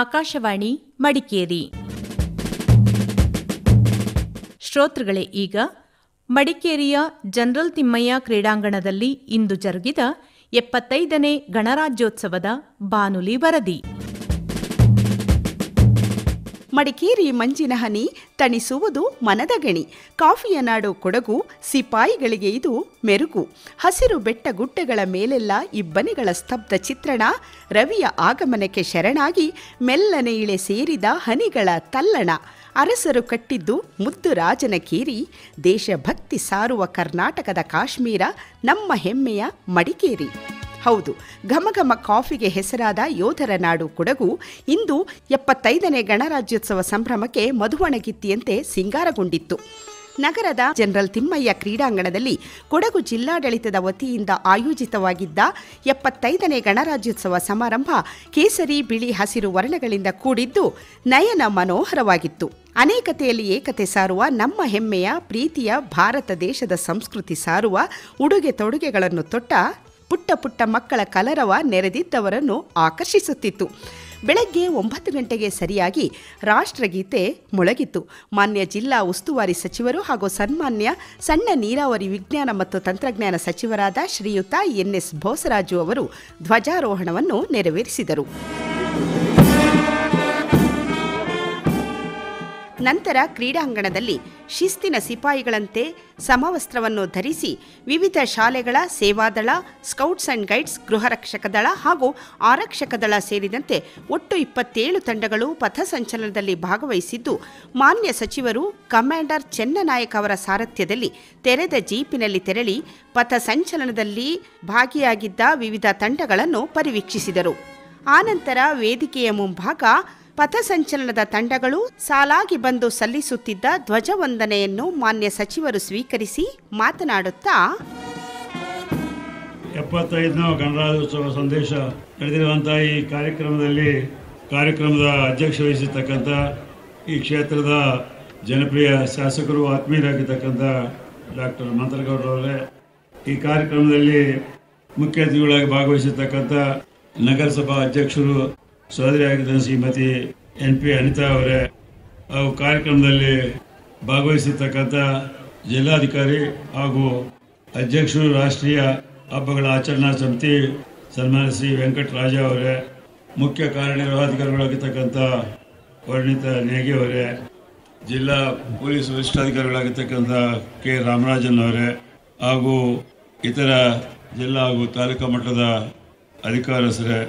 ಆಕಾಶವಾಣಿ ಮಡಿಕೇರಿ ಶ್ರೋತೃಗಳೇ ಈಗ ಮಡಿಕೇರಿಯ ಜನರಲ್ ತಿಮ್ಮಯ್ಯ ಕ್ರೀಡಾಂಗಣದಲ್ಲಿ ಇಂದು ಜರುಗಿದ ಎಪ್ಪತ್ತೈದನೇ ಗಣರಾಜ್ಯೋತ್ಸವದ ಬಾನುಲಿ ವರದಿ ಮಡಿಕೇರಿ ಮಂಜಿನ ಹನಿ ತಣಿಸುವುದು ಮನದ ಗಣಿ ಕಾಫಿಯ ನಾಡು ಕೊಡಗು ಸಿಪಾಯಿಗಳಿಗೆ ಇದು ಮೆರುಗು ಹಸಿರು ಬೆಟ್ಟ ಗುಡ್ಡಗಳ ಮೇಲೆಲ್ಲ ಇಬ್ಬನಿಗಳ ಸ್ತಬ್ಧ ಚಿತ್ರಣ ರವಿಯ ಆಗಮನಕ್ಕೆ ಶರಣಾಗಿ ಮೆಲ್ಲನೆ ಇಳೆ ಸೇರಿದ ಹನಿಗಳ ತಲ್ಲಣ ಅರಸರು ಕಟ್ಟಿದ್ದು ಮುದ್ದು ರಾಜನ ಕೇರಿ ದೇಶಭಕ್ತಿ ಸಾರುವ ಕರ್ನಾಟಕದ ಕಾಶ್ಮೀರ ನಮ್ಮ ಹೆಮ್ಮೆಯ ಮಡಿಕೇರಿ ಹೌದು ಘಮಘಮ ಕಾಫಿಗೆ ಹೆಸರಾದ ಯೋಧರ ನಾಡು ಕೊಡಗು ಇಂದು ಎಪ್ಪತ್ತೈದನೇ ಗಣರಾಜ್ಯೋತ್ಸವ ಸಂಭ್ರಮಕ್ಕೆ ಮಧುವಣಗಿತ್ತಿಯಂತೆ ಸಿಂಗಾರಗೊಂಡಿತ್ತು ನಗರದ ಜನರಲ್ ತಿಮ್ಮಯ್ಯ ಕ್ರೀಡಾಂಗಣದಲ್ಲಿ ಕೊಡಗು ಜಿಲ್ಲಾಡಳಿತದ ವತಿಯಿಂದ ಆಯೋಜಿತವಾಗಿದ್ದ ಎಪ್ಪತ್ತೈದನೇ ಗಣರಾಜ್ಯೋತ್ಸವ ಸಮಾರಂಭ ಕೇಸರಿ ಬಿಳಿ ಹಸಿರು ವರ್ಣಗಳಿಂದ ಕೂಡಿದ್ದು ನಯನ ಮನೋಹರವಾಗಿತ್ತು ಅನೇಕತೆಯಲ್ಲಿ ಏಕತೆ ಸಾರುವ ನಮ್ಮ ಹೆಮ್ಮೆಯ ಪ್ರೀತಿಯ ಭಾರತ ದೇಶದ ಸಂಸ್ಕೃತಿ ಸಾರುವ ಉಡುಗೆ ತೊಡುಗೆಗಳನ್ನು ತೊಟ್ಟ ಪುಟ್ಟ ಪುಟ್ಟ ಮಕ್ಕಳ ಕಲರವ ನೆರೆದಿದ್ದವರನ್ನು ಆಕರ್ಷಿಸುತ್ತಿತ್ತು ಬೆಳಗ್ಗೆ ಒಂಬತ್ತು ಗಂಟೆಗೆ ಸರಿಯಾಗಿ ರಾಷ್ಟ್ರಗೀತೆ ಮೊಳಗಿತ್ತು ಮಾನ್ಯ ಜಿಲ್ಲಾ ಉಸ್ತುವಾರಿ ಸಚಿವರು ಹಾಗೂ ಸನ್ಮಾನ್ಯ ಸಣ್ಣ ನೀರಾವರಿ ವಿಜ್ಞಾನ ಮತ್ತು ತಂತ್ರಜ್ಞಾನ ಸಚಿವರಾದ ಶ್ರೀಯುತ ಎನ್ ಎಸ್ ಬೋಸರಾಜು ಅವರು ಧ್ವಜಾರೋಹಣವನ್ನು ನೆರವೇರಿಸಿದರು ನಂತರ ಕ್ರೀಡಾಂಗಣದಲ್ಲಿ ಶಿಸ್ತಿನ ಸಿಪಾಯಿಗಳಂತೆ ಸಮವಸ್ತ್ರವನ್ನು ಧರಿಸಿ ವಿವಿಧ ಶಾಲೆಗಳ ಸೇವಾದಳ ಸ್ಕೌಟ್ಸ್ ಅಂಡ್ ಗೈಡ್ಸ್ ಗೃಹರಕ್ಷಕ ದಳ ಹಾಗೂ ಆರಕ್ಷಕ ದಳ ಸೇರಿದಂತೆ ಒಟ್ಟು ಇಪ್ಪತ್ತೇಳು ತಂಡಗಳು ಪಥಸಂಚಲನದಲ್ಲಿ ಭಾಗವಹಿಸಿದ್ದು ಮಾನ್ಯ ಸಚಿವರು ಕಮಾಂಡರ್ ಚೆನ್ನನಾಯಕ್ ಅವರ ಸಾರಥ್ಯದಲ್ಲಿ ತೆರೆದ ಜೀಪಿನಲ್ಲಿ ತೆರಳಿ ಪಥಸಂಚಲನದಲ್ಲಿ ಭಾಗಿಯಾಗಿದ್ದ ವಿವಿಧ ತಂಡಗಳನ್ನು ಪರಿವೀಕ್ಷಿಸಿದರು ಆನಂತರ ವೇದಿಕೆಯ ಮುಂಭಾಗ ಪಥಸಂಚಲನದ ತಂಡಗಳು ಸಾಲಾಗಿ ಬಂದು ಸಲ್ಲಿಸುತ್ತಿದ್ದ ಧ್ವಜವಂದನೆಯನ್ನು ಮಾನ್ಯ ಸಚಿವರು ಸ್ವೀಕರಿಸಿ ಮಾತನಾಡುತ್ತಾ ಎಪ್ಪತ್ತೈದನೇ ಗಣರಾಜ್ಯೋತ್ಸವ ಸಂದೇಶ ನಡೆದಿರುವಂತಹ ಈ ಕಾರ್ಯಕ್ರಮದಲ್ಲಿ ಕಾರ್ಯಕ್ರಮದ ಅಧ್ಯಕ್ಷ ವಹಿಸಿರ್ತಕ್ಕಂಥ ಈ ಕ್ಷೇತ್ರದ ಜನಪ್ರಿಯ ಶಾಸಕರು ಆತ್ಮೀಯರಾಗಿರ್ತಕ್ಕಂಥ ಡಾಕ್ಟರ್ ಮಂತ್ರಗೌಡರವರೇ ಈ ಕಾರ್ಯಕ್ರಮದಲ್ಲಿ ಮುಖ್ಯ ಅತಿಥಿಗಳಾಗಿ ಭಾಗವಹಿಸಿರ್ತಕ್ಕಂಥ ನಗರಸಭಾ ಅಧ್ಯಕ್ಷರು ಸೋದರಿಯಾಗಿದ್ದ ಶ್ರೀಮತಿ ಎನ್ ಪಿ ಅನಿತಾ ಅವರೇ ಹಾಗೂ ಕಾರ್ಯಕ್ರಮದಲ್ಲಿ ಭಾಗವಹಿಸಿರ್ತಕ್ಕಂಥ ಜಿಲ್ಲಾಧಿಕಾರಿ ಹಾಗೂ ಅಧ್ಯಕ್ಷರು ರಾಷ್ಟ್ರೀಯ ಹಬ್ಬಗಳ ಆಚರಣಾ ಸಮಿತಿ ಸನ್ಮಾನ ಶ್ರೀ ವೆಂಕಟರಾಜ ಅವರೇ ಮುಖ್ಯ ಕಾರ್ಯನಿರ್ವಹಾಧಿಕಾರಿಗಳಾಗಿರ್ತಕ್ಕಂಥ ವರ್ಣಿತ ನೇಗಿ ಅವರೇ ಜಿಲ್ಲಾ ಪೊಲೀಸ್ ವರಿಷ್ಠಾಧಿಕಾರಿಗಳಾಗಿರ್ತಕ್ಕಂಥ ಕೆ ರಾಮರಾಜನ್ ಅವರೇ ಹಾಗೂ ಇತರ ಜಿಲ್ಲಾ ಹಾಗೂ ತಾಲೂಕಾ ಮಟ್ಟದ ಅಧಿಕಾರಸ್ಥರೇ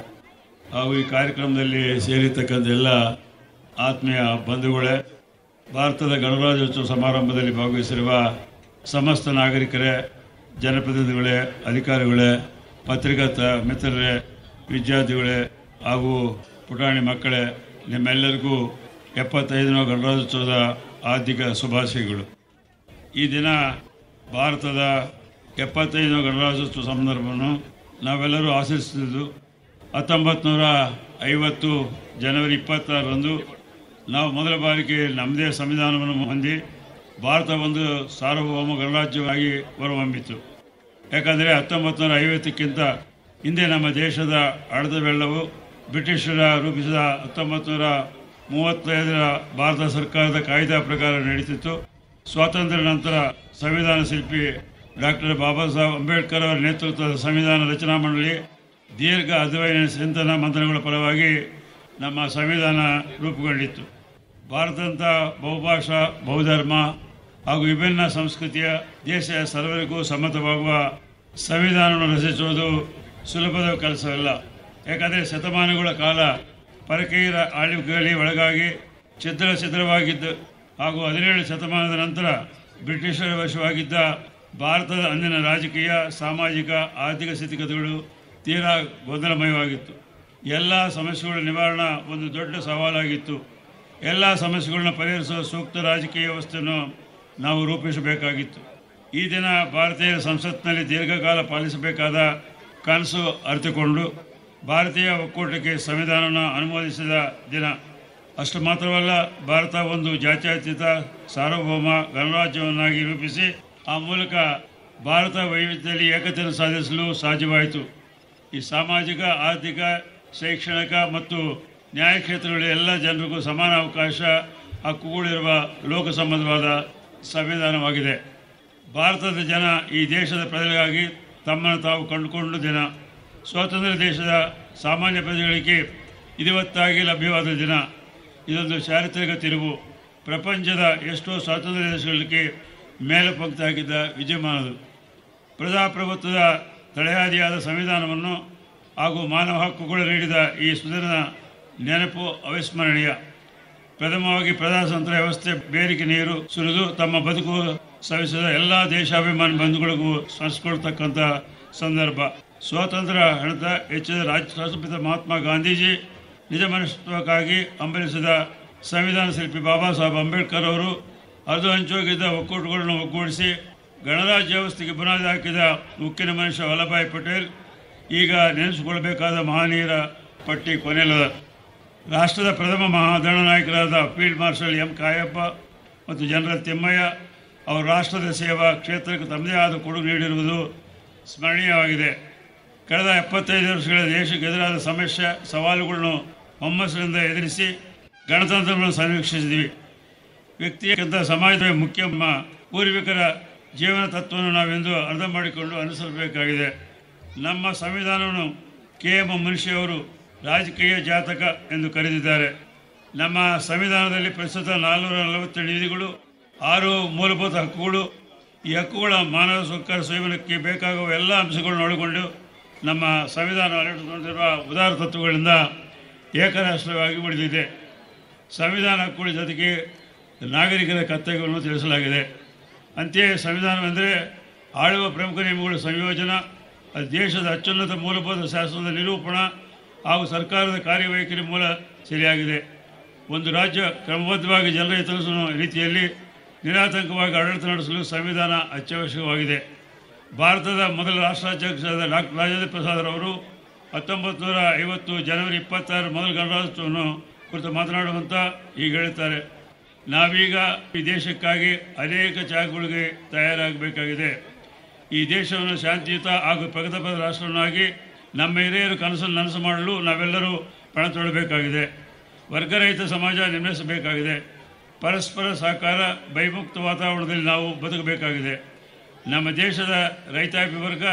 ಹಾಗೂ ಈ ಕಾರ್ಯಕ್ರಮದಲ್ಲಿ ಸೇರಿರ್ತಕ್ಕಂಥ ಎಲ್ಲ ಆತ್ಮೀಯ ಬಂಧುಗಳೇ ಭಾರತದ ಗಣರಾಜ್ಯೋತ್ಸವ ಸಮಾರಂಭದಲ್ಲಿ ಭಾಗವಹಿಸಿರುವ ಸಮಸ್ತ ನಾಗರಿಕರೇ ಜನಪ್ರತಿನಿಧಿಗಳೇ ಅಧಿಕಾರಿಗಳೇ ಪತ್ರಿಕಾ ಮಿತ್ರರೇ ವಿದ್ಯಾರ್ಥಿಗಳೇ ಹಾಗೂ ಪುಟಾಣಿ ಮಕ್ಕಳೇ ನಿಮ್ಮೆಲ್ಲರಿಗೂ ಎಪ್ಪತ್ತೈದನೇ ಗಣರಾಜ್ಯೋತ್ಸವದ ಆರ್ಥಿಕ ಶುಭಾಶಯಗಳು ಈ ದಿನ ಭಾರತದ ಎಪ್ಪತ್ತೈದನೇ ಗಣರಾಜ್ಯೋತ್ಸವ ಸಂದರ್ಭವನ್ನು ನಾವೆಲ್ಲರೂ ಆಶಿಸುತ್ತಿದ್ದು ಹತ್ತೊಂಬತ್ತು ನೂರ ಐವತ್ತು ಜನವರಿ ಇಪ್ಪತ್ತಾರರಂದು ನಾವು ಮೊದಲ ಬಾರಿಗೆ ನಮ್ಮದೇ ಸಂವಿಧಾನವನ್ನು ಹೊಂದಿ ಭಾರತ ಒಂದು ಸಾರ್ವಭೌಮ ಗಣರಾಜ್ಯವಾಗಿ ಹೊರಹೊಮ್ಮಿತು ಯಾಕಂದರೆ ಹತ್ತೊಂಬತ್ತು ನೂರ ಐವತ್ತಕ್ಕಿಂತ ಹಿಂದೆ ನಮ್ಮ ದೇಶದ ಬೆಳ್ಳವು ಬ್ರಿಟಿಷರ ರೂಪಿಸಿದ ಹತ್ತೊಂಬತ್ತು ನೂರ ಮೂವತ್ತೈದರ ಭಾರತ ಸರ್ಕಾರದ ಕಾಯ್ದೆ ಪ್ರಕಾರ ನಡೀತಿತ್ತು ಸ್ವಾತಂತ್ರ್ಯ ನಂತರ ಸಂವಿಧಾನ ಶಿಲ್ಪಿ ಡಾಕ್ಟರ್ ಬಾಬಾ ಸಾಹೇಬ್ ಅಂಬೇಡ್ಕರ್ ಅವರ ನೇತೃತ್ವದ ಸಂವಿಧಾನ ರಚನಾ ಮಂಡಳಿ ದೀರ್ಘ ಅಧ್ವಯನ ಚಿಂತನ ಮಂತ್ರಗಳ ಫಲವಾಗಿ ನಮ್ಮ ಸಂವಿಧಾನ ರೂಪುಗೊಂಡಿತ್ತು ಭಾರತದಂಥ ಬಹುಭಾಷಾ ಬಹುಧರ್ಮ ಹಾಗೂ ವಿಭಿನ್ನ ಸಂಸ್ಕೃತಿಯ ದೇಶ ಸರ್ವರಿಗೂ ಸಮ್ಮತವಾಗುವ ಸಂವಿಧಾನವನ್ನು ರಚಿಸುವುದು ಸುಲಭದ ಕೆಲಸವಲ್ಲ ಯಾಕಂದರೆ ಶತಮಾನಗಳ ಕಾಲ ಪರಕೀಯರ ಆಳ್ವಿಕೆಯಲ್ಲಿ ಒಳಗಾಗಿ ಚಿತ್ರ ಛಿದ್ರವಾಗಿದ್ದು ಹಾಗೂ ಹದಿನೇಳು ಶತಮಾನದ ನಂತರ ಬ್ರಿಟಿಷರ ವಶವಾಗಿದ್ದ ಭಾರತದ ಅಂದಿನ ರಾಜಕೀಯ ಸಾಮಾಜಿಕ ಆರ್ಥಿಕ ಸ್ಥಿತಿಗತಿಗಳು ತೀರಾ ಗೊಂದಲಮಯವಾಗಿತ್ತು ಎಲ್ಲ ಸಮಸ್ಯೆಗಳ ನಿವಾರಣೆ ಒಂದು ದೊಡ್ಡ ಸವಾಲಾಗಿತ್ತು ಎಲ್ಲ ಸಮಸ್ಯೆಗಳನ್ನ ಪರಿಹರಿಸುವ ಸೂಕ್ತ ರಾಜಕೀಯ ವ್ಯವಸ್ಥೆಯನ್ನು ನಾವು ರೂಪಿಸಬೇಕಾಗಿತ್ತು ಈ ದಿನ ಭಾರತೀಯ ಸಂಸತ್ನಲ್ಲಿ ದೀರ್ಘಕಾಲ ಪಾಲಿಸಬೇಕಾದ ಕನಸು ಅರಿತುಕೊಂಡು ಭಾರತೀಯ ಒಕ್ಕೂಟಕ್ಕೆ ಸಂವಿಧಾನವನ್ನು ಅನುಮೋದಿಸಿದ ದಿನ ಅಷ್ಟು ಮಾತ್ರವಲ್ಲ ಭಾರತ ಒಂದು ಜಾತ್ಯತೀತ ಸಾರ್ವಭೌಮ ಗಣರಾಜ್ಯವನ್ನಾಗಿ ರೂಪಿಸಿ ಆ ಮೂಲಕ ಭಾರತ ವೈವಿಧ್ಯದಲ್ಲಿ ಏಕತೆಯನ್ನು ಸಾಧಿಸಲು ಸಾಧ್ಯವಾಯಿತು ಈ ಸಾಮಾಜಿಕ ಆರ್ಥಿಕ ಶೈಕ್ಷಣಿಕ ಮತ್ತು ನ್ಯಾಯ ಕ್ಷೇತ್ರಗಳಲ್ಲಿ ಎಲ್ಲ ಜನರಿಗೂ ಸಮಾನ ಅವಕಾಶ ಹಕ್ಕುಗಳಿರುವ ಸಂಬಂಧವಾದ ಸಂವಿಧಾನವಾಗಿದೆ ಭಾರತದ ಜನ ಈ ದೇಶದ ಪ್ರಜೆಗಾಗಿ ತಮ್ಮನ್ನು ತಾವು ಕಂಡುಕೊಂಡು ದಿನ ಸ್ವಾತಂತ್ರ್ಯ ದೇಶದ ಸಾಮಾನ್ಯ ಪ್ರಜೆಗಳಿಗೆ ಇದಿವತ್ತಾಗಿ ಲಭ್ಯವಾದ ದಿನ ಇದೊಂದು ಚಾರಿತ್ರಿಕ ತಿರುವು ಪ್ರಪಂಚದ ಎಷ್ಟೋ ಸ್ವಾತಂತ್ರ್ಯ ದೇಶಗಳಿಗೆ ಮೇಲೆ ಪಂಕ್ತಾಗಿದ್ದ ವಿಜಯಮಾನದು ಪ್ರಜಾಪ್ರಭುತ್ವದ ತಡೆಹಾದಿಯಾದ ಸಂವಿಧಾನವನ್ನು ಹಾಗೂ ಮಾನವ ಹಕ್ಕುಗಳು ನೀಡಿದ ಈ ಸುದಿನದ ನೆನಪು ಅವಿಸ್ಮರಣೀಯ ಪ್ರಥಮವಾಗಿ ಪ್ರಜಾತಂತ್ರ ವ್ಯವಸ್ಥೆ ಬೇರಿಕೆ ನೀರು ಸುರಿದು ತಮ್ಮ ಬದುಕು ಸವಿಸಿದ ಎಲ್ಲ ದೇಶಾಭಿಮಾನಿ ಬಂಧುಗಳಿಗೂ ಸ್ಮರಿಸಿಕೊಳ್ತಕ್ಕಂಥ ಸಂದರ್ಭ ಸ್ವಾತಂತ್ರ್ಯ ಹಣತ ಹೆಚ್ಚಿದ ರಾಷ್ಟ್ರಪಿತ ಮಹಾತ್ಮ ಗಾಂಧೀಜಿ ನಿಜ ಮನುಷ್ಯತ್ವಕ್ಕಾಗಿ ಹಂಬಲಿಸಿದ ಸಂವಿಧಾನ ಶಿಲ್ಪಿ ಬಾಬಾ ಸಾಹೇಬ್ ಅಂಬೇಡ್ಕರ್ ಅವರು ಅದು ಹಂಚೋಗಿದ್ದ ಒಕ್ಕೂಟಗಳನ್ನು ಒಗ್ಗೂಡಿಸಿ ಗಣರಾಜ್ಯ ವ್ಯವಸ್ಥೆಗೆ ಬುನಾದಿ ಹಾಕಿದ ಉಕ್ಕಿನ ಮನುಷ್ಯ ವಲ್ಲಭಾಯಿ ಪಟೇಲ್ ಈಗ ನೆನೆಸಿಕೊಳ್ಳಬೇಕಾದ ಮಹನೀಯರ ಪಟ್ಟಿ ಕೊನೆಯಲ್ಲದ ರಾಷ್ಟ್ರದ ಪ್ರಥಮ ನಾಯಕರಾದ ಫೀಲ್ಡ್ ಮಾರ್ಷಲ್ ಎಂ ಕಾಯಪ್ಪ ಮತ್ತು ಜನರಲ್ ತಿಮ್ಮಯ್ಯ ಅವರು ರಾಷ್ಟ್ರದ ಸೇವಾ ಕ್ಷೇತ್ರಕ್ಕೆ ತಮ್ಮದೇ ಆದ ಕೊಡುಗೆ ನೀಡಿರುವುದು ಸ್ಮರಣೀಯವಾಗಿದೆ ಕಳೆದ ಎಪ್ಪತ್ತೈದು ವರ್ಷಗಳ ದೇಶಕ್ಕೆ ಎದುರಾದ ಸಮಸ್ಯೆ ಸವಾಲುಗಳನ್ನು ಹೊಮ್ಮಸ್ಸಿನಿಂದ ಎದುರಿಸಿ ಗಣತಂತ್ರವನ್ನು ಸಮೀಕ್ಷಿಸಿದ್ವಿ ವ್ಯಕ್ತಿಯಕ್ಕಿಂತ ಸಮಾಜದ ಮುಖ್ಯ ಪೂರ್ವಿಕರ ಜೀವನ ತತ್ವವನ್ನು ನಾವೆಂದು ಅರ್ಥ ಮಾಡಿಕೊಂಡು ಅನುಸರಿಸಬೇಕಾಗಿದೆ ನಮ್ಮ ಸಂವಿಧಾನವನ್ನು ಕೆ ಎಂ ಮನುಷ್ಯವರು ರಾಜಕೀಯ ಜಾತಕ ಎಂದು ಕರೆದಿದ್ದಾರೆ ನಮ್ಮ ಸಂವಿಧಾನದಲ್ಲಿ ಪ್ರಸ್ತುತ ನಾಲ್ನೂರ ನಲವತ್ತೆರಡು ವಿಧಿಗಳು ಆರು ಮೂಲಭೂತ ಹಕ್ಕುಗಳು ಈ ಹಕ್ಕುಗಳ ಮಾನವ ಸೌಕರ್ಯ ಸೇವನಕ್ಕೆ ಬೇಕಾಗುವ ಎಲ್ಲ ಅಂಶಗಳನ್ನು ಒಳಗೊಂಡು ನಮ್ಮ ಸಂವಿಧಾನ ಅಳವಡಿಸಿಕೊಂಡಿರುವ ಉದಾರ ತತ್ವಗಳಿಂದ ಏಕರಾಷ್ಟ್ರವಾಗಿ ಉಳಿದಿದೆ ಸಂವಿಧಾನ ಹಕ್ಕುಗಳ ಜೊತೆಗೆ ನಾಗರಿಕರ ಕರ್ತವ್ಯವನ್ನು ತಿಳಿಸಲಾಗಿದೆ ಅಂತೆಯೇ ಸಂವಿಧಾನವೆಂದರೆ ಆಳುವ ಪ್ರಮುಖ ನಿಯಮಗಳ ಸಂಯೋಜನ ಅದು ದೇಶದ ಅತ್ಯುನ್ನತ ಮೂಲಭೂತ ಶಾಸನದ ನಿರೂಪಣ ಹಾಗೂ ಸರ್ಕಾರದ ಕಾರ್ಯವೈಖರಿ ಮೂಲ ಸರಿಯಾಗಿದೆ ಒಂದು ರಾಜ್ಯ ಕ್ರಮಬದ್ಧವಾಗಿ ಜನರ ತಲುಪಿಸುವ ರೀತಿಯಲ್ಲಿ ನಿರಾತಂಕವಾಗಿ ಆಡಳಿತ ನಡೆಸಲು ಸಂವಿಧಾನ ಅತ್ಯವಶ್ಯಕವಾಗಿದೆ ಭಾರತದ ಮೊದಲ ರಾಷ್ಟ್ರಾಧ್ಯಕ್ಷರಾದ ಡಾಕ್ಟರ್ ರಾಜೇಂದ್ರ ಅವರು ಹತ್ತೊಂಬತ್ತು ನೂರ ಐವತ್ತು ಜನವರಿ ಇಪ್ಪತ್ತಾರು ಮೊದಲ ಗಣರಾಜ್ಯೋತ್ಸವವನ್ನು ಕುರಿತು ಮಾತನಾಡುವಂತ ಈಗ ಹೇಳುತ್ತಾರೆ ನಾವೀಗ ಈ ದೇಶಕ್ಕಾಗಿ ಅನೇಕ ಜಾಗಗಳಿಗೆ ತಯಾರಾಗಬೇಕಾಗಿದೆ ಈ ದೇಶವನ್ನು ಶಾಂತಿಯುತ ಹಾಗೂ ಪ್ರಗತಿಪದ ರಾಷ್ಟ್ರವನ್ನಾಗಿ ನಮ್ಮ ಹಿರಿಯರು ಕನಸನ್ನು ನನಸು ಮಾಡಲು ನಾವೆಲ್ಲರೂ ಪಣ ತೊಡಬೇಕಾಗಿದೆ ವರ್ಗರಹಿತ ಸಮಾಜ ನಿರ್ಮಿಸಬೇಕಾಗಿದೆ ಪರಸ್ಪರ ಸಹಕಾರ ಭಯಮುಕ್ತ ವಾತಾವರಣದಲ್ಲಿ ನಾವು ಬದುಕಬೇಕಾಗಿದೆ ನಮ್ಮ ದೇಶದ ರೈತಾಪಿ ವರ್ಗ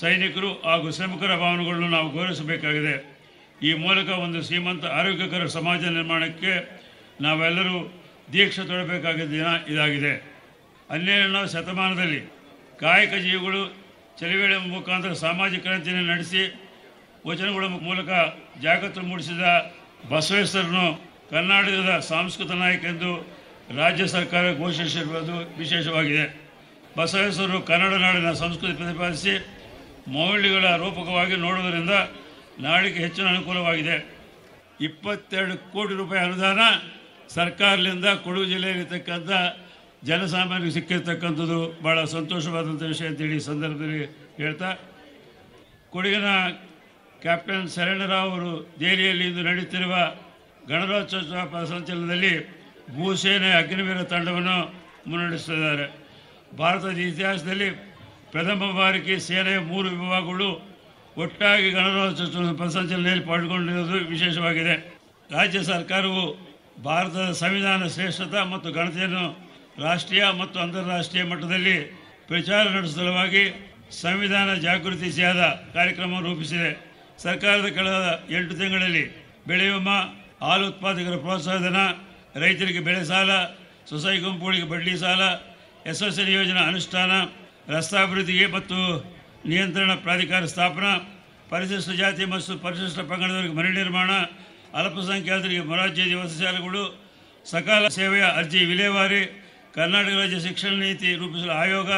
ಸೈನಿಕರು ಹಾಗೂ ಶ್ರಮಿಕರ ಭಾವನೆಗಳನ್ನು ನಾವು ಗೌರವಿಸಬೇಕಾಗಿದೆ ಈ ಮೂಲಕ ಒಂದು ಶ್ರೀಮಂತ ಆರೋಗ್ಯಕರ ಸಮಾಜ ನಿರ್ಮಾಣಕ್ಕೆ ನಾವೆಲ್ಲರೂ ದೀಕ್ಷೆ ತೊಡಬೇಕಾಗಿದ್ದ ದಿನ ಇದಾಗಿದೆ ಹನ್ನೆರಡನೇ ಶತಮಾನದಲ್ಲಿ ಕಾಯಕ ಜೀವಿಗಳು ಚಳಿವಳಿ ಮುಖಾಂತರ ಸಾಮಾಜಿಕ ಕ್ರಾಂತಿಯನ್ನು ನಡೆಸಿ ವಚನಗಳ ಮೂಲಕ ಜಾಗೃತ ಮೂಡಿಸಿದ ಬಸವೇಶ್ವರನು ಕರ್ನಾಟಕದ ಸಾಂಸ್ಕೃತ ನಾಯಕ ಎಂದು ರಾಜ್ಯ ಸರ್ಕಾರ ಘೋಷಿಸಿರುವುದು ವಿಶೇಷವಾಗಿದೆ ಬಸವೇಶ್ವರರು ಕನ್ನಡ ನಾಡಿನ ಸಂಸ್ಕೃತಿ ಪ್ರತಿಪಾದಿಸಿ ಮೌಲ್ಯಗಳ ರೂಪಕವಾಗಿ ನೋಡುವುದರಿಂದ ನಾಡಿಗೆ ಹೆಚ್ಚಿನ ಅನುಕೂಲವಾಗಿದೆ ಇಪ್ಪತ್ತೆರಡು ಕೋಟಿ ರೂಪಾಯಿ ಅನುದಾನ ಸರ್ಕಾರದಿಂದ ಕೊಡಗು ಜಿಲ್ಲೆಯಲ್ಲಿರ್ತಕ್ಕಂಥ ಜನಸಾಮಾನ್ಯರಿಗೆ ಸಿಕ್ಕಿರ್ತಕ್ಕಂಥದ್ದು ಭಾಳ ಸಂತೋಷವಾದಂಥ ವಿಷಯ ಅಂತೇಳಿ ಈ ಸಂದರ್ಭದಲ್ಲಿ ಹೇಳ್ತಾ ಕೊಡಗಿನ ಕ್ಯಾಪ್ಟನ್ ಶರಣರಾವ್ ಅವರು ದೆಹಲಿಯಲ್ಲಿ ಇಂದು ನಡೆಯುತ್ತಿರುವ ಗಣರಾಜ್ಯೋತ್ಸವ ಭೂ ಭೂಸೇನೆ ಅಗ್ನಿವೀರ ತಂಡವನ್ನು ಮುನ್ನಡೆಸಿದ್ದಾರೆ ಭಾರತದ ಇತಿಹಾಸದಲ್ಲಿ ಪ್ರಥಮ ಬಾರಿಗೆ ಸೇನೆಯ ಮೂರು ವಿಭಾಗಗಳು ಒಟ್ಟಾಗಿ ಗಣರಾಜ್ಯೋತ್ಸವ ಪದಸಂಚಲನದಲ್ಲಿ ಪಾಲ್ಗೊಂಡಿರುವುದು ವಿಶೇಷವಾಗಿದೆ ರಾಜ್ಯ ಸರ್ಕಾರವು ಭಾರತದ ಸಂವಿಧಾನ ಶ್ರೇಷ್ಠತ ಮತ್ತು ಗಣತೆಯನ್ನು ರಾಷ್ಟ್ರೀಯ ಮತ್ತು ಅಂತಾರಾಷ್ಟ್ರೀಯ ಮಟ್ಟದಲ್ಲಿ ಪ್ರಚಾರ ನಡೆಸುವ ಸಲುವಾಗಿ ಸಂವಿಧಾನ ಜಾಗೃತಿ ಸೇದ ಕಾರ್ಯಕ್ರಮ ರೂಪಿಸಿದೆ ಸರ್ಕಾರದ ಕಳೆದ ಎಂಟು ತಿಂಗಳಲ್ಲಿ ಬೆಳೆ ವಿಮಾ ಹಾಲು ಉತ್ಪಾದಕರ ಪ್ರೋತ್ಸಾಹಧನ ರೈತರಿಗೆ ಬೆಳೆ ಸಾಲ ಸೊಸೈ ಗುಂಪುಗಳಿಗೆ ಬಡ್ಡಿ ಸಾಲ ಯಶಸ್ವಿ ಯೋಜನಾ ಅನುಷ್ಠಾನ ರಸ್ತಾಭಿವೃದ್ಧಿಗೆ ಮತ್ತು ನಿಯಂತ್ರಣ ಪ್ರಾಧಿಕಾರ ಸ್ಥಾಪನಾ ಪರಿಶಿಷ್ಟ ಜಾತಿ ಮತ್ತು ಪರಿಶಿಷ್ಟ ಪಂಗಡದವರಿಗೆ ಮನೆ ನಿರ್ಮಾಣ ಅಲ್ಪಸಂಖ್ಯಾತರಿಗೆ ಮೊರಾರ್ಜಿ ಶಾಲೆಗಳು ಸಕಾಲ ಸೇವೆಯ ಅರ್ಜಿ ವಿಲೇವಾರಿ ಕರ್ನಾಟಕ ರಾಜ್ಯ ಶಿಕ್ಷಣ ನೀತಿ ರೂಪಿಸಲು ಆಯೋಗ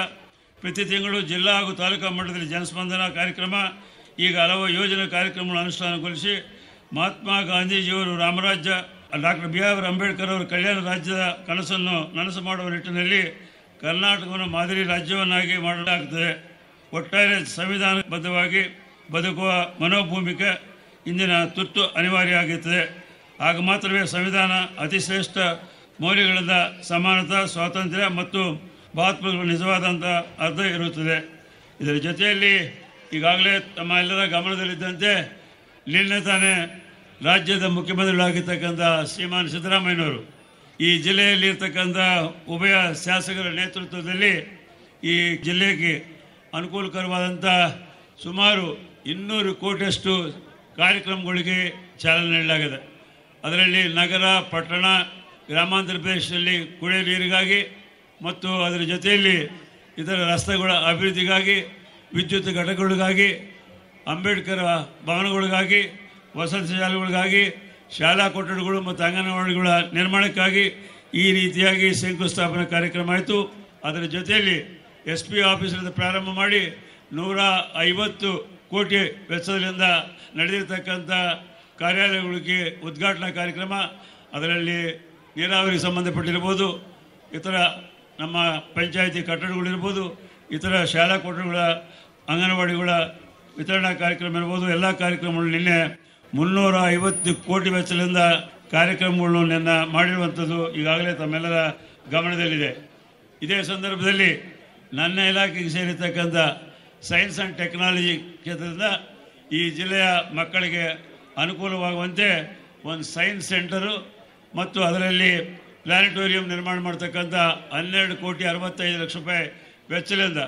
ಪ್ರತಿ ತಿಂಗಳು ಜಿಲ್ಲಾ ಹಾಗೂ ತಾಲೂಕಾ ಮಟ್ಟದಲ್ಲಿ ಜನಸ್ಪಂದನ ಕಾರ್ಯಕ್ರಮ ಈಗ ಹಲವು ಯೋಜನಾ ಕಾರ್ಯಕ್ರಮಗಳನ್ನು ಅನುಷ್ಠಾನಗೊಳಿಸಿ ಮಹಾತ್ಮ ಗಾಂಧೀಜಿಯವರು ರಾಮರಾಜ್ಯ ಡಾಕ್ಟರ್ ಬಿ ಆರ್ ಅಂಬೇಡ್ಕರ್ ಅವರ ಕಲ್ಯಾಣ ರಾಜ್ಯದ ಕನಸನ್ನು ನನಸು ಮಾಡುವ ನಿಟ್ಟಿನಲ್ಲಿ ಕರ್ನಾಟಕವನ್ನು ಮಾದರಿ ರಾಜ್ಯವನ್ನಾಗಿ ಮಾಡಲಾಗುತ್ತದೆ ಒಟ್ಟಾರೆ ಸಂವಿಧಾನಬದ್ಧವಾಗಿ ಬದುಕುವ ಮನೋಭೂಮಿಕೆ ಇಂದಿನ ತುರ್ತು ಅನಿವಾರ್ಯ ಆಗಿರ್ತದೆ ಆಗ ಮಾತ್ರವೇ ಸಂವಿಧಾನ ಅತಿ ಶ್ರೇಷ್ಠ ಮೌಲ್ಯಗಳಿಂದ ಸಮಾನತಾ ಸ್ವಾತಂತ್ರ್ಯ ಮತ್ತು ಭಾವತ್ಮಗಳು ನಿಜವಾದಂಥ ಅರ್ಥ ಇರುತ್ತದೆ ಇದರ ಜೊತೆಯಲ್ಲಿ ಈಗಾಗಲೇ ತಮ್ಮ ಎಲ್ಲರ ಗಮನದಲ್ಲಿದ್ದಂತೆ ನಿನ್ನೆ ತಾನೇ ರಾಜ್ಯದ ಮುಖ್ಯಮಂತ್ರಿಗಳಾಗಿರ್ತಕ್ಕಂಥ ಶ್ರೀಮಾನ್ ಸಿದ್ದರಾಮಯ್ಯನವರು ಈ ಜಿಲ್ಲೆಯಲ್ಲಿರ್ತಕ್ಕಂಥ ಉಭಯ ಶಾಸಕರ ನೇತೃತ್ವದಲ್ಲಿ ಈ ಜಿಲ್ಲೆಗೆ ಅನುಕೂಲಕರವಾದಂಥ ಸುಮಾರು ಇನ್ನೂರು ಕೋಟಿಯಷ್ಟು ಕಾರ್ಯಕ್ರಮಗಳಿಗೆ ಚಾಲನೆ ನೀಡಲಾಗಿದೆ ಅದರಲ್ಲಿ ನಗರ ಪಟ್ಟಣ ಗ್ರಾಮಾಂತರ ಪ್ರದೇಶದಲ್ಲಿ ಕುಡಿಯುವ ನೀರಿಗಾಗಿ ಮತ್ತು ಅದರ ಜೊತೆಯಲ್ಲಿ ಇತರ ರಸ್ತೆಗಳ ಅಭಿವೃದ್ಧಿಗಾಗಿ ವಿದ್ಯುತ್ ಘಟಕಗಳಿಗಾಗಿ ಅಂಬೇಡ್ಕರ್ ಭವನಗಳಿಗಾಗಿ ವಸತಿ ಶಾಲೆಗಳಿಗಾಗಿ ಶಾಲಾ ಕೊಠಡಿಗಳು ಮತ್ತು ಅಂಗನವಾಡಿಗಳ ನಿರ್ಮಾಣಕ್ಕಾಗಿ ಈ ರೀತಿಯಾಗಿ ಶಂಕುಸ್ಥಾಪನೆ ಕಾರ್ಯಕ್ರಮ ಆಯಿತು ಅದರ ಜೊತೆಯಲ್ಲಿ ಎಸ್ ಪಿ ಆಫೀಸರಿಂದ ಪ್ರಾರಂಭ ಮಾಡಿ ನೂರ ಐವತ್ತು ಕೋಟಿ ವೆಚ್ಚದಿಂದ ನಡೆದಿರ್ತಕ್ಕಂಥ ಕಾರ್ಯಾಲಯಗಳಿಗೆ ಉದ್ಘಾಟನಾ ಕಾರ್ಯಕ್ರಮ ಅದರಲ್ಲಿ ನೀರಾವರಿಗೆ ಸಂಬಂಧಪಟ್ಟಿರ್ಬೋದು ಇತರ ನಮ್ಮ ಪಂಚಾಯಿತಿ ಕಟ್ಟಡಗಳಿರ್ಬೋದು ಇತರ ಶಾಲಾ ಕೊಠಡಿಗಳ ಅಂಗನವಾಡಿಗಳ ವಿತರಣಾ ಕಾರ್ಯಕ್ರಮ ಇರ್ಬೋದು ಎಲ್ಲ ಕಾರ್ಯಕ್ರಮಗಳು ನಿನ್ನೆ ಮುನ್ನೂರ ಐವತ್ತು ಕೋಟಿ ವೆಚ್ಚದಿಂದ ಕಾರ್ಯಕ್ರಮಗಳನ್ನು ನಿನ್ನ ಮಾಡಿರುವಂಥದ್ದು ಈಗಾಗಲೇ ತಮ್ಮೆಲ್ಲರ ಗಮನದಲ್ಲಿದೆ ಇದೇ ಸಂದರ್ಭದಲ್ಲಿ ನನ್ನ ಇಲಾಖೆಗೆ ಸೇರಿರ್ತಕ್ಕಂಥ ಸೈನ್ಸ್ ಆ್ಯಂಡ್ ಟೆಕ್ನಾಲಜಿ ಕ್ಷೇತ್ರದಿಂದ ಈ ಜಿಲ್ಲೆಯ ಮಕ್ಕಳಿಗೆ ಅನುಕೂಲವಾಗುವಂತೆ ಒಂದು ಸೈನ್ಸ್ ಸೆಂಟರು ಮತ್ತು ಅದರಲ್ಲಿ ಪ್ಲಾನಿಟೋರಿಯಂ ನಿರ್ಮಾಣ ಮಾಡ್ತಕ್ಕಂಥ ಹನ್ನೆರಡು ಕೋಟಿ ಅರವತ್ತೈದು ಲಕ್ಷ ರೂಪಾಯಿ ವೆಚ್ಚದಿಂದ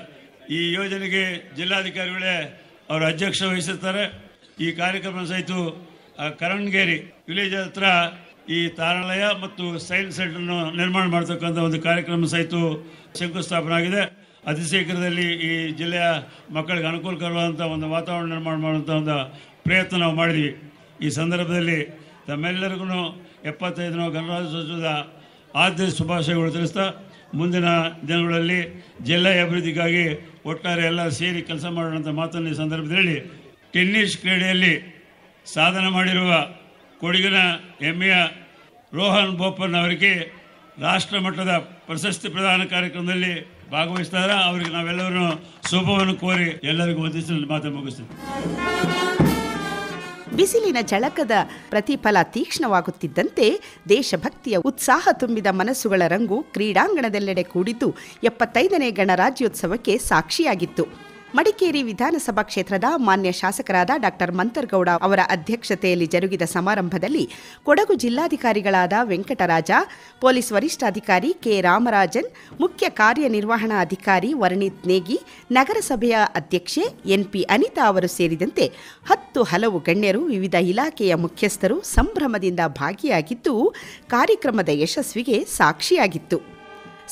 ಈ ಯೋಜನೆಗೆ ಜಿಲ್ಲಾಧಿಕಾರಿಗಳೇ ಅವರು ಅಧ್ಯಕ್ಷ ವಹಿಸುತ್ತಾರೆ ಈ ಕಾರ್ಯಕ್ರಮ ಸಹಿತ ಕರಣ್ಗೇರಿ ವಿಲೇಜ್ ಹತ್ರ ಈ ತಾರಾಲಯ ಮತ್ತು ಸೈನ್ಸ್ ಸೆಂಟರ್ನ ನಿರ್ಮಾಣ ಮಾಡ್ತಕ್ಕಂಥ ಒಂದು ಕಾರ್ಯಕ್ರಮ ಸಹಿತ ಶಂಕುಸ್ಥಾಪನೆ ಆಗಿದೆ ಅತಿ ಶೀಘ್ರದಲ್ಲಿ ಈ ಜಿಲ್ಲೆಯ ಮಕ್ಕಳಿಗೆ ಅನುಕೂಲಕರವಾದಂಥ ಒಂದು ವಾತಾವರಣ ನಿರ್ಮಾಣ ಮಾಡುವಂಥ ಒಂದು ಪ್ರಯತ್ನ ನಾವು ಮಾಡಿದ್ವಿ ಈ ಸಂದರ್ಭದಲ್ಲಿ ತಮ್ಮೆಲ್ಲರಿಗೂ ಗಣರಾಜ್ಯ ಗಣರಾಜ್ಯೋತ್ಸವದ ಆದ್ಯ ಶುಭಾಶಯಗಳು ತಿಳಿಸ್ತಾ ಮುಂದಿನ ದಿನಗಳಲ್ಲಿ ಜಿಲ್ಲೆಯ ಅಭಿವೃದ್ಧಿಗಾಗಿ ಒಟ್ಟಾರೆ ಎಲ್ಲ ಸೇರಿ ಕೆಲಸ ಮಾಡೋಣ ಮಾತನ್ನು ಈ ಸಂದರ್ಭದಲ್ಲಿ ಟೆನ್ನಿಸ್ ಕ್ರೀಡೆಯಲ್ಲಿ ಸಾಧನೆ ಮಾಡಿರುವ ಕೊಡಗಿನ ಎ ರೋಹನ್ ಬೋಪನ್ ಅವರಿಗೆ ರಾಷ್ಟ್ರಮಟ್ಟದ ಪ್ರಶಸ್ತಿ ಪ್ರದಾನ ಕಾರ್ಯಕ್ರಮದಲ್ಲಿ ಭಾಗವಹಿಸ್ತಾರ ಅವ್ರಿಗೆ ನಾವೆಲ್ಲರೂ ಶುಭವನ್ನು ಕೋರಿ ಎಲ್ಲರಿಗೂ ವಂದಿಸಲು ಮಾತು ಮುಗಿಸ್ತೀವಿ ಬಿಸಿಲಿನ ಜಳಕದ ಪ್ರತಿಫಲ ತೀಕ್ಷ್ಣವಾಗುತ್ತಿದ್ದಂತೆ ದೇಶಭಕ್ತಿಯ ಉತ್ಸಾಹ ತುಂಬಿದ ಮನಸ್ಸುಗಳ ರಂಗು ಕ್ರೀಡಾಂಗಣದೆಲ್ಲೆಡೆ ಕೂಡಿದ್ದು ಎಪ್ಪತ್ತೈದನೇ ಗಣರಾಜ್ಯೋತ್ಸವಕ್ಕೆ ಸಾಕ್ಷಿಯಾಗಿತ್ತು ಮಡಿಕೇರಿ ವಿಧಾನಸಭಾ ಕ್ಷೇತ್ರದ ಮಾನ್ಯ ಶಾಸಕರಾದ ಡಾಕ್ಟರ್ ಮಂತರ್ಗೌಡ ಅವರ ಅಧ್ಯಕ್ಷತೆಯಲ್ಲಿ ಜರುಗಿದ ಸಮಾರಂಭದಲ್ಲಿ ಕೊಡಗು ಜಿಲ್ಲಾಧಿಕಾರಿಗಳಾದ ವೆಂಕಟರಾಜ ಪೊಲೀಸ್ ವರಿಷ್ಠಾಧಿಕಾರಿ ಕೆ ರಾಮರಾಜನ್ ಮುಖ್ಯ ಕಾರ್ಯನಿರ್ವಹಣಾಧಿಕಾರಿ ವರ್ಣಿತ್ ನೇಗಿ ನಗರಸಭೆಯ ಅಧ್ಯಕ್ಷೆ ಎನ್ಪಿ ಅನಿತಾ ಅವರು ಸೇರಿದಂತೆ ಹತ್ತು ಹಲವು ಗಣ್ಯರು ವಿವಿಧ ಇಲಾಖೆಯ ಮುಖ್ಯಸ್ಥರು ಸಂಭ್ರಮದಿಂದ ಭಾಗಿಯಾಗಿದ್ದು ಕಾರ್ಯಕ್ರಮದ ಯಶಸ್ವಿಗೆ ಸಾಕ್ಷಿಯಾಗಿತ್ತು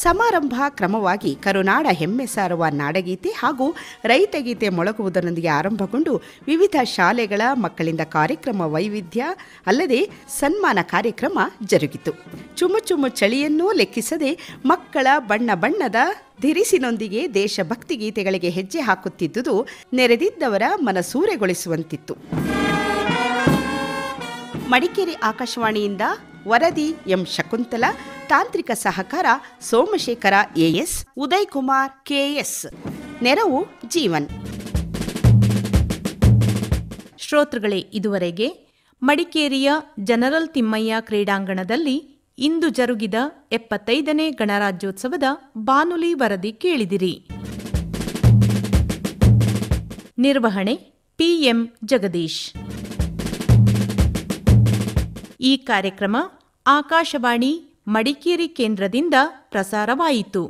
ಸಮಾರಂಭ ಕ್ರಮವಾಗಿ ಕರುನಾಡ ಹೆಮ್ಮೆ ಸಾರುವ ನಾಡಗೀತೆ ಹಾಗೂ ರೈತಗೀತೆ ಮೊಳಗುವುದರೊಂದಿಗೆ ಆರಂಭಗೊಂಡು ವಿವಿಧ ಶಾಲೆಗಳ ಮಕ್ಕಳಿಂದ ಕಾರ್ಯಕ್ರಮ ವೈವಿಧ್ಯ ಅಲ್ಲದೆ ಸನ್ಮಾನ ಕಾರ್ಯಕ್ರಮ ಜರುಗಿತು ಚುಮು ಚಳಿಯನ್ನೂ ಲೆಕ್ಕಿಸದೆ ಮಕ್ಕಳ ಬಣ್ಣ ಬಣ್ಣದ ಧಿರಿಸಿನೊಂದಿಗೆ ದೇಶಭಕ್ತಿ ಗೀತೆಗಳಿಗೆ ಹೆಜ್ಜೆ ಹಾಕುತ್ತಿದ್ದುದು ನೆರೆದಿದ್ದವರ ಮನಸೂರೆಗೊಳಿಸುವಂತಿತ್ತು ಮಡಿಕೇರಿ ಆಕಾಶವಾಣಿಯಿಂದ ವರದಿ ಎಂ ಶಕುಂತಲಾ ತಾಂತ್ರಿಕ ಸಹಕಾರ ಸೋಮಶೇಖರ ಎಎಸ್ ಉದಯ್ ಕುಮಾರ್ ಕೆಎಸ್ ನೆರವು ಜೀವನ್ ಶ್ರೋತೃಗಳೇ ಇದುವರೆಗೆ ಮಡಿಕೇರಿಯ ಜನರಲ್ ತಿಮ್ಮಯ್ಯ ಕ್ರೀಡಾಂಗಣದಲ್ಲಿ ಇಂದು ಜರುಗಿದ ಎಪ್ಪತ್ತೈದನೇ ಗಣರಾಜ್ಯೋತ್ಸವದ ಬಾನುಲಿ ವರದಿ ಕೇಳಿದಿರಿ ನಿರ್ವಹಣೆ ಪಿಎಂ ಜಗದೀಶ್ ಈ ಕಾರ್ಯಕ್ರಮ ಆಕಾಶವಾಣಿ ಮಡಿಕೇರಿ ಕೇಂದ್ರದಿಂದ ಪ್ರಸಾರವಾಯಿತು